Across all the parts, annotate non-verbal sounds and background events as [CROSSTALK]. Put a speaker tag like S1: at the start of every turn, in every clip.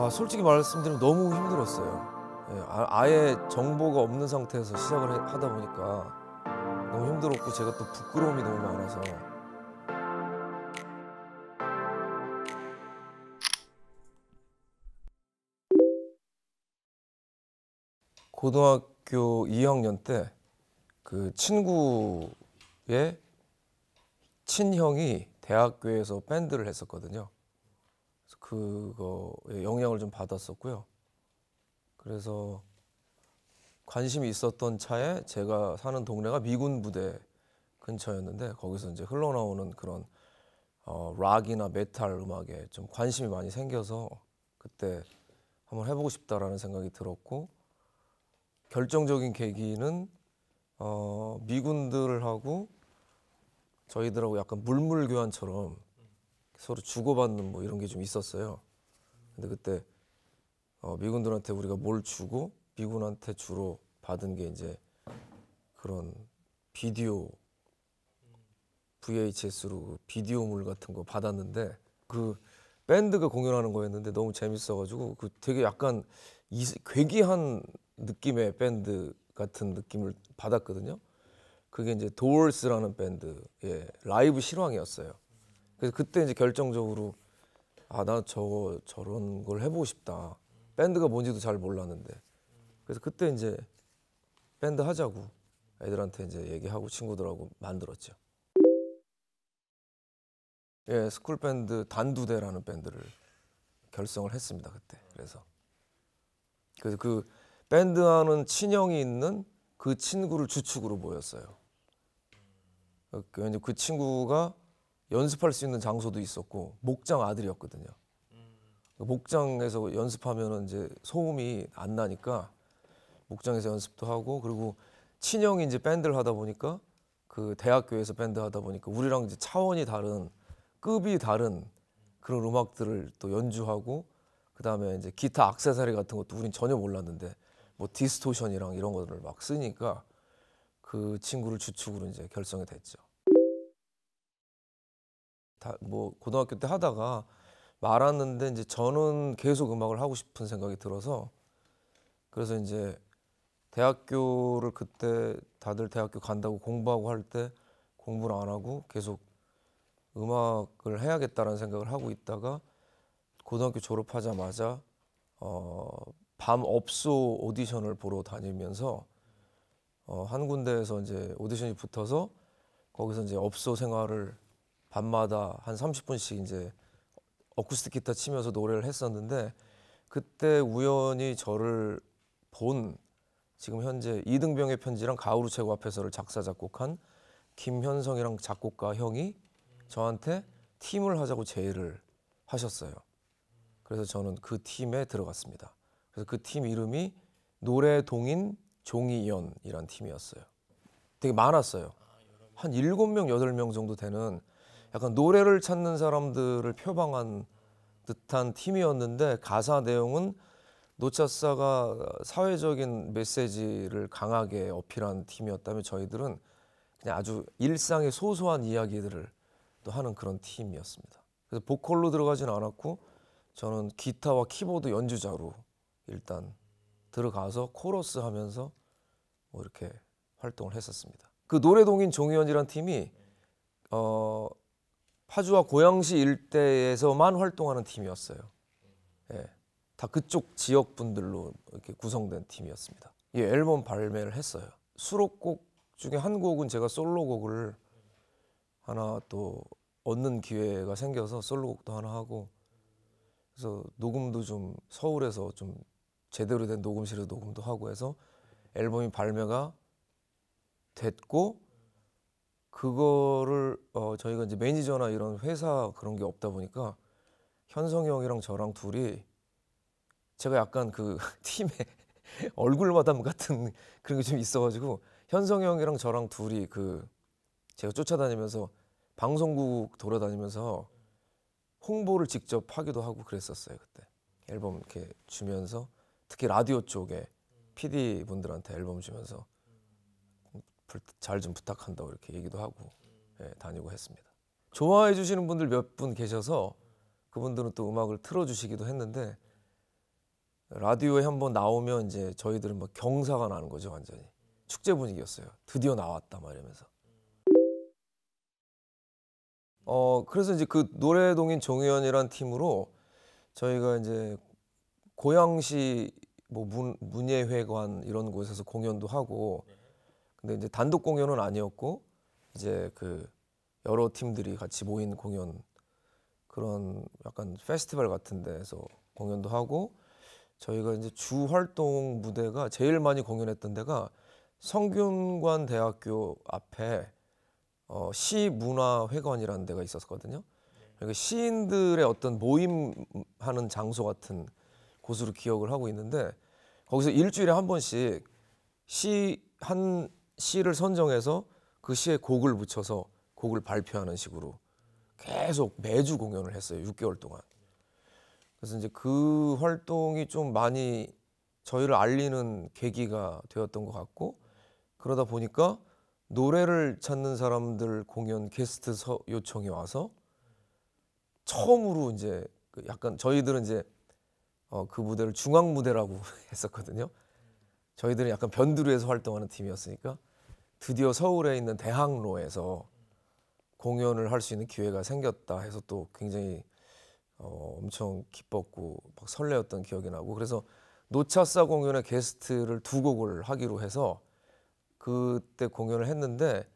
S1: 아, 솔직히 말씀드리면 너무 힘들었어요. 예, 아, 예 정보가 없는 상태에서 시작을 해- 하다 보니까 너무 힘들었고 제가 또 부끄러움이 너무 많아서 고등학교 2학년 때 그 친구의 친형이 대학교에서 밴드를 했었거든요. 그거에 영향을 좀 받았었고요. 그래서 관심이 있었던 차에 제가 사는 동네가 미군 부대 근처였는데 거기서 이제 흘러나오는 그런 어, 락이나 메탈 음악에 좀 관심이 많이 생겨서 그때 한번 해보고 싶다라는 생각이 들었고 결정적인 계기는 어, 미군들하고 저희들하고 약간 물물 교환처럼 서로 주고받는 뭐 이런 게 좀 있었어요. 근데 그때 어, 미군들한테 우리가 뭘 주고 미군한테 주로 받은 게 이제 그런 비디오 VHS로 그 비디오물 같은 거 받았는데 그 밴드가 공연하는 거였는데 너무 재밌어가지고 그 되게 약간 이, 괴기한 느낌의 밴드 같은 느낌을 받았거든요. 그게 이제 도얼스라는 밴드의 라이브 실황이었어요. 그래서 그때 이제 결정적으로 아나 저거 저런 걸 해보고 싶다. 밴드가 뭔지도 잘 몰랐는데 그래서 그때 이제 밴드 하자고 애들한테 이제 얘기하고 친구들하고 만들었죠. 예, 스쿨 밴드 단두대라는 밴드를 결성을 했습니다 그때. 그래서 그래서 그 밴드하는 친형이 있는 그 친구를 주축으로 모였어요. 어, 그, 그 친구가 연습할 수 있는 장소도 있었고 목장 아들이었거든요. 음. 목장에서 연습하면 이제 소음이 안 나니까 목장에서 연습도 하고 그리고 친형이 이제 밴드를 하다 보니까 그 대학교에서 밴드 하다 보니까 우리랑 이제 차원이 다른 급이 다른 그런 음악들을 또 연주하고 그다음에 이제 기타 악세사리 같은 것도 우린 전혀 몰랐는데 뭐 디스토션이랑 이런 것들을 막 쓰니까 그 친구를 주축으로 이제 결성이 됐죠. 다뭐 고등학교 때 하다가 말았는데 이제 저는 계속 음악을 하고 싶은 생각이 들어서 그래서 이제 대학교를 그때 다들 대학교 간다고 공부하고 할 때 공부를 안 하고 계속 음악을 해야겠다라는 생각을 하고 있다가 고등학교 졸업하자마자 어, 밤 업소 오디션을 보러 다니면서 어, 한 군데에서 이제 오디션이 붙어서 거기서 이제 업소 생활을 밤마다 한 30분씩 이제 어쿠스틱 기타 치면서 노래를 했었는데 그때 우연히 저를 본 지금 현재 이등병의 편지랑 가우루 최고 앞에서를 작사 작곡한 김현성이랑 작곡가 형이 저한테 팀을 하자고 제의를 하셨어요. 그래서 저는 그 팀에 들어갔습니다. 그래서 그 팀 이름이 노래 동인 종이연이란 팀이었어요. 되게 많았어요. 한7명8명 정도 되는 약간 노래를 찾는 사람들을 표방한 듯한 팀이었는데 가사 내용은 노차사가 사회적인 메시지를 강하게 어필한 팀이었다면 저희들은 그냥 아주 일상의 소소한 이야기들을 또 하는 그런 팀이었습니다. 그래서 보컬로 들어가진 않았고 저는 기타와 키보드 연주자로 일단 들어가서 코러스 하면서 뭐 이렇게 활동을 했었습니다. 그 노래동인 종이원이란 팀이 어 파주와 고양시 일대에서만 활동하는 팀이었어요. 예. 다 그쪽 지역 분들로 이렇게 구성된 팀이었습니다. 예, 앨범 발매를 했어요. 수록곡 중에 한 곡은 제가 솔로곡을 하나 또 얻는 기회가 생겨서 솔로곡도 하나 하고 그래서 녹음도 좀 서울에서 좀 제대로 된 녹음실에서 녹음도 하고 해서 앨범이 발매가 됐고 그거를 어, 저희가 이제 매니저나 이런 회사 그런 게 없다 보니까 현성이 형이랑 저랑 둘이 제가 약간 그 [LAUGHS] 팀의 얼굴 마담 같은 그런 게 좀 있어가지고 현성이 형이랑 저랑 둘이 그 제가 쫓아다니면서 방송국 돌아다니면서 홍보를 직접 하기도 하고 그랬었어요 그때 앨범 이렇게 주면서 특히 라디오 쪽에 PD 분들한테 앨범 주면서 잘좀 부탁한다고 이렇게 얘기도 하고 예, 다니고 했습니다. 좋아해 주시는 분들 몇 분 계셔서 그분들은 또 음악을 틀어주시기도 했는데 라디오에 한번 나오면 이제 저희들은 막 경사가 나는 거죠 완전히 축제 분위기였어요. 드디어 나왔다 막이면서어 그래서 이제 그 노래동인 종현이란 팀으로 저희가 이제 고양시 뭐 문, 문예회관 이런 곳에서 공연도 하고 네. 근데 이제 단독 공연은 아니었고 이제 그 여러 팀들이 같이 모인 공연 그런 약간 페스티벌 같은 데서 공연도 하고 저희가 이제 주 활동 무대가 제일 많이 공연했던 데가 성균관 대학교 앞에 어, 시문화회관이라는 데가 있었거든요. 그러니까 시인들의 어떤 모임하는 장소 같은 곳으로 기억을 하고 있는데 거기서 일주일에 한 번씩 시한 시를 선정해서 그 시에 곡을 붙여서 곡을 발표하는 식으로 계속 매주 공연을 했어요. 6개월 동안. 그래서 이제 그 활동이 좀 많이 저희를 알리는 계기가 되었던 것 같고 그러다 보니까 노래를 찾는 사람들 공연 게스트 서, 요청이 와서 처음으로 이제 그 약간 저희들은 이제 어, 그 무대를 중앙 무대라고 [LAUGHS] 했었거든요. 저희들은 약간 변두리에서 활동하는 팀이었으니까 드디어 서울에 있는 대학로에서 공연을 할 수 있는 기회가 생겼다 해서 또 굉장히 어, 엄청 기뻤고 막 설레었던 기억이 나고 그래서 노차사 공연의 게스트를 두 곡을 하기로 해서 그때 공연을 했는데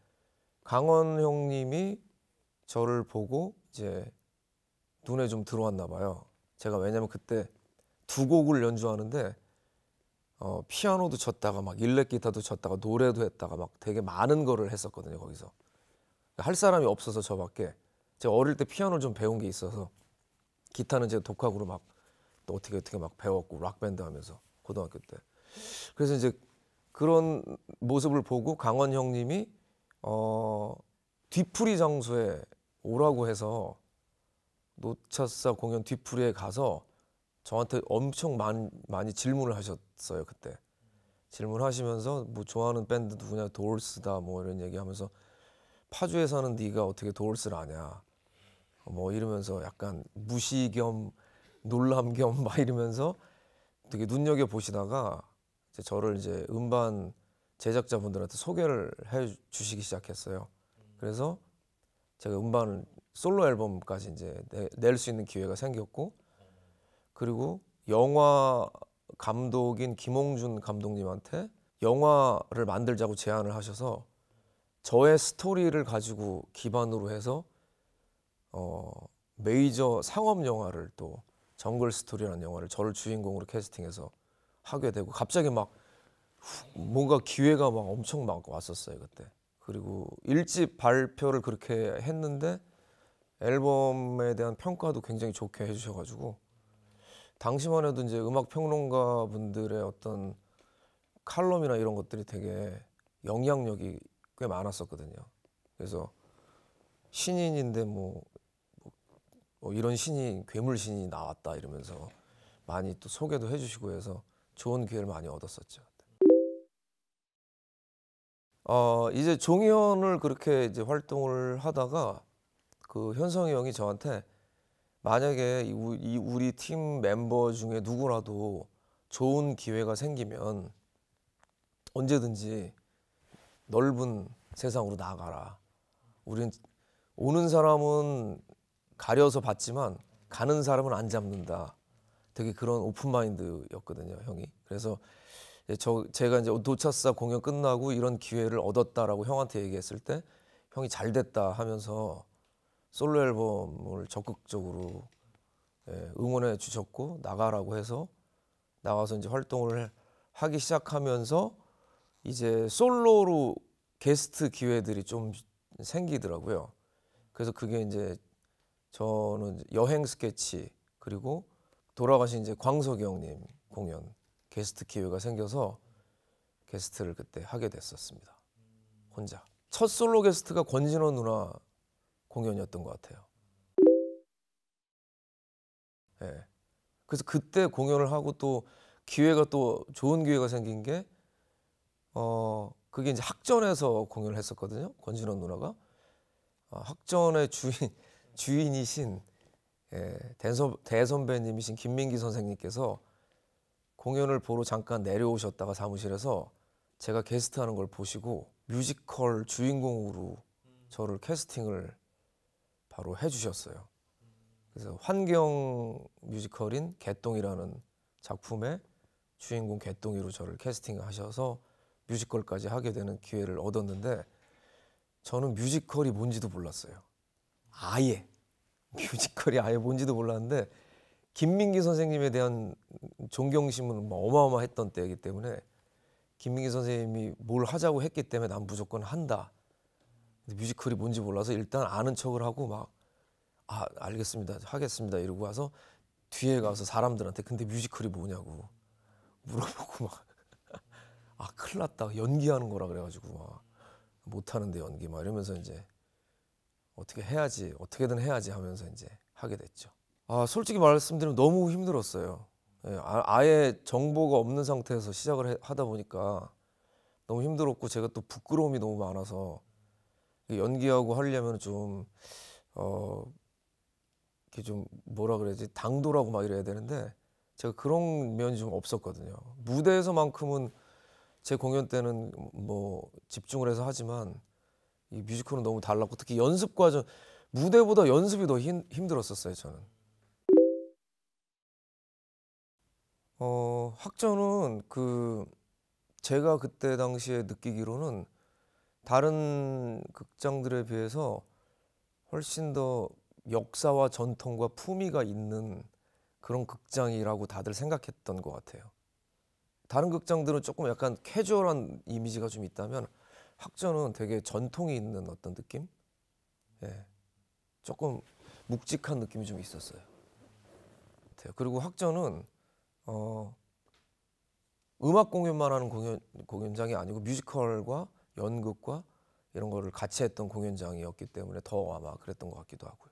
S1: 강원 형님이 저를 보고 이제 눈에 좀 들어왔나 봐요. 제가 왜냐면 그때 두 곡을 연주하는데 어, 피아노도 쳤다가 막 일렉 기타도 쳤다가 노래도 했다가 막 되게 많은 거를 했었거든요 거기서 할 사람이 없어서 저밖에 제가 어릴 때 피아노 좀 배운 게 있어서 기타는 제가 독학으로 막또 어떻게 어떻게 막 배웠고 락 밴드 하면서 고등학교 때 그래서 이제 그런 모습을 보고 강원 형님이 어, 뒤풀이 장소에 오라고 해서 노차사 공연 뒤풀이에 가서 저한테 엄청 많이, 많이 질문을 하셨. 했어요 그때 질문하시면서 뭐 좋아하는 밴드 누구냐 도울스다 뭐 이런 얘기하면서 파주에 사는 네가 어떻게 도울스를 아냐 뭐 이러면서 약간 무시 겸 놀람 겸 막 [LAUGHS] 이러면서 되게 눈여겨 보시다가 이제 저를 이제 음반 제작자분들한테 소개를 해 주시기 시작했어요. 그래서 제가 음반 솔로 앨범까지 이제 낼 수 있는 기회가 생겼고 그리고 영화 감독인 김홍준 감독님한테 영화를 만들자고 제안을 하셔서 저의 스토리를 가지고 기반으로 해서 어, 메이저 상업 영화를 또 정글 스토리라는 영화를 저를 주인공으로 캐스팅해서 하게 되고 갑자기 막 뭔가 기회가 막 엄청 막 왔었어요 그때 그리고 일집 발표를 그렇게 했는데 앨범에 대한 평가도 굉장히 좋게 해주셔가지고 당시만 해도 이제 음악 평론가 분들의 어떤 칼럼이나 이런 것들이 되게 영향력이 꽤 많았었거든요. 그래서 신인인데 뭐, 뭐 이런 신인 괴물 신인이 나왔다 이러면서 많이 또 소개도 해주시고 해서 좋은 기회를 많이 얻었었죠. 어 이제 종현을 그렇게 이제 활동을 하다가 그 현성이 형이 저한테 만약에 이, 우리 팀 멤버 중에 누구라도 좋은 기회가 생기면 언제든지 넓은 세상으로 나가라. 우리는 오는 사람은 가려서 봤지만 가는 사람은 안 잡는다. 되게 그런 오픈 마인드였거든요, 형이. 그래서 저 제가 이제 도차사 공연 끝나고 이런 기회를 얻었다라고 형한테 얘기했을 때 형이 잘 됐다 하면서 솔로 앨범을 적극적으로 예, 응원해 주셨고 나가라고 해서 나와서 이제 활동을 하기 시작하면서 이제 솔로로 게스트 기회들이 좀 생기더라고요. 그래서 그게 이제 저는 여행 스케치 그리고 돌아가신 이제 광석이 형님 공연 게스트 기회가 생겨서 게스트를 그때 하게 됐었습니다. 혼자. 첫 솔로 게스트가 권진호 누나 공연이었던 것 같아요. 네. 그래서 그때 공연을 하고 또 기회가 또 좋은 기회가 생긴 게 어, 그게 이제 학전에서 공연을 했었거든요. 권진원 누나가 어, 학전의 주인 [LAUGHS] 주인이신 예, 대선, 대선배님이신 김민기 선생님께서 공연을 보러 잠깐 내려오셨다가 사무실에서 제가 게스트하는 걸 보시고 뮤지컬 주인공으로 저를 캐스팅을 바로 해주셨어요. 그래서 환경 뮤지컬인 개똥이라는 작품에 주인공 개똥이로 저를 캐스팅하셔서 뮤지컬까지 하게 되는 기회를 얻었는데 저는 뮤지컬이 뭔지도 몰랐어요. 아예 [LAUGHS] 뮤지컬이 아예 뭔지도 몰랐는데 김민기 선생님에 대한 존경심은 뭐 어마어마했던 때이기 때문에 김민기 선생님이 뭘 하자고 했기 때문에 난 무조건 한다. 뮤지컬이 뭔지 몰라서 일단 아는 척을 하고 막 아, 알겠습니다. 하겠습니다. 이러고 와서 뒤에 가서 사람들한테 근데 뮤지컬이 뭐냐고 물어보고 막 아, 큰일 났다. 연기하는 거라 그래가지고 막 못하는데 연기 막 이러면서 이제 어떻게 해야지, 어떻게든 해야지 하면서 이제 하게 됐죠. 아, 솔직히 말씀드리면 너무 힘들었어요. 예, 아, 예 정보가 없는 상태에서 시작을 하다 보니까 너무 힘들었고 제가 또 부끄러움이 너무 많아서 그 연기하고 하려면 좀 어, 이게좀 뭐라 그래야지 당도라고 막 이래야 되는데 제가 그런 면이 좀 없었거든요. 무대에서만큼은 제 공연 때는 뭐 집중을 해서 하지만 이 뮤지컬은 너무 달랐고 특히 연습 과정 무대보다 연습이 더 힘, 힘들었었어요 저는. 어, 학전은 그 제가 그때 당시에 느끼기로는 다른 극장들에 비해서 훨씬 더 역사와 전통과 품위가 있는 그런 극장이라고 다들 생각했던 것 같아요. 다른 극장들은 조금 약간 캐주얼한 이미지가 좀 있다면 학전은 되게 전통이 있는 어떤 느낌? 예. 조금 묵직한 느낌이 좀 있었어요. 그리고 학전은 어, 음악 공연만 하는 공연, 공연장이 아니고 뮤지컬과 연극과 이런 거를 같이 했던 공연장이었기 때문에 더 아마 그랬던 것 같기도 하고요.